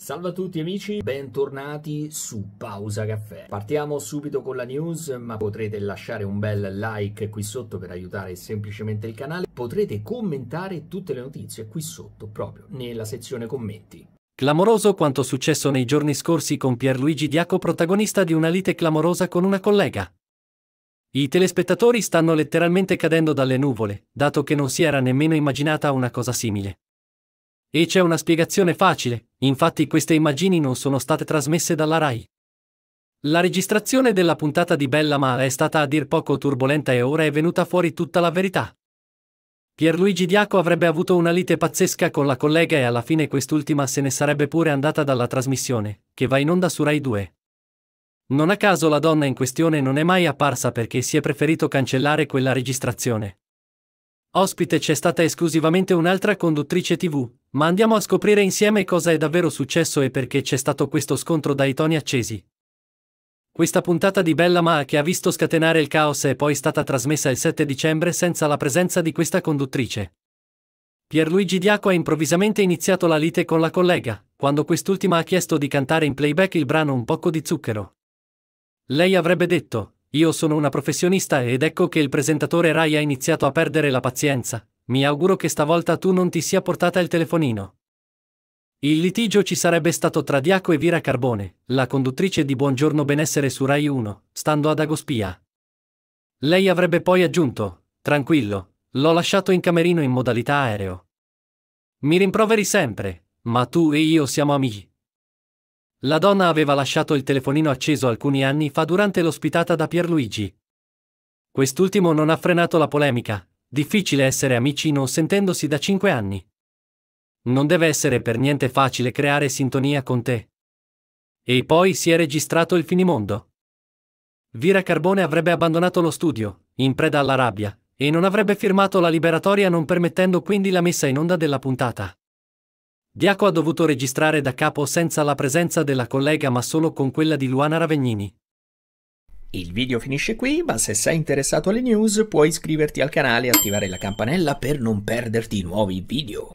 Salve a tutti amici, bentornati su Pausa Caffè. Partiamo subito con la news, ma potrete lasciare un bel like qui sotto per aiutare semplicemente il canale. Potrete commentare tutte le notizie qui sotto, proprio nella sezione commenti. Clamoroso quanto successo nei giorni scorsi con Pierluigi Diaco protagonista di una lite clamorosa con una collega. I telespettatori stanno letteralmente cadendo dalle nuvole, dato che non si era nemmeno immaginata una cosa simile. E c'è una spiegazione facile, infatti queste immagini non sono state trasmesse dalla RAI. La registrazione della puntata di Bella Ma è stata a dir poco turbolenta e ora è venuta fuori tutta la verità. Pierluigi Diaco avrebbe avuto una lite pazzesca con la collega e alla fine quest'ultima se ne sarebbe pure andata dalla trasmissione, che va in onda su Rai 2. Non a caso la donna in questione non è mai apparsa perché si è preferito cancellare quella registrazione ospite c'è stata esclusivamente un'altra conduttrice TV, ma andiamo a scoprire insieme cosa è davvero successo e perché c'è stato questo scontro dai toni accesi. Questa puntata di Bella Ma che ha visto scatenare il caos è poi stata trasmessa il 7 dicembre senza la presenza di questa conduttrice. Pierluigi Diaco ha improvvisamente iniziato la lite con la collega, quando quest'ultima ha chiesto di cantare in playback il brano Un poco di zucchero. Lei avrebbe detto, io sono una professionista ed ecco che il presentatore Rai ha iniziato a perdere la pazienza. Mi auguro che stavolta tu non ti sia portata il telefonino. Il litigio ci sarebbe stato tra Diaco e Vira Carbone, la conduttrice di Buongiorno Benessere su Rai 1, stando ad Agospia. Lei avrebbe poi aggiunto, tranquillo, l'ho lasciato in camerino in modalità aereo. Mi rimproveri sempre, ma tu e io siamo amici. La donna aveva lasciato il telefonino acceso alcuni anni fa durante l'ospitata da Pierluigi. Quest'ultimo non ha frenato la polemica, difficile essere amici non sentendosi da cinque anni. Non deve essere per niente facile creare sintonia con te. E poi si è registrato il finimondo. Vira Carbone avrebbe abbandonato lo studio, in preda alla rabbia, e non avrebbe firmato la liberatoria non permettendo quindi la messa in onda della puntata. Diaco ha dovuto registrare da capo senza la presenza della collega ma solo con quella di Luana Ravegnini. Il video finisce qui, ma se sei interessato alle news puoi iscriverti al canale e attivare la campanella per non perderti nuovi video.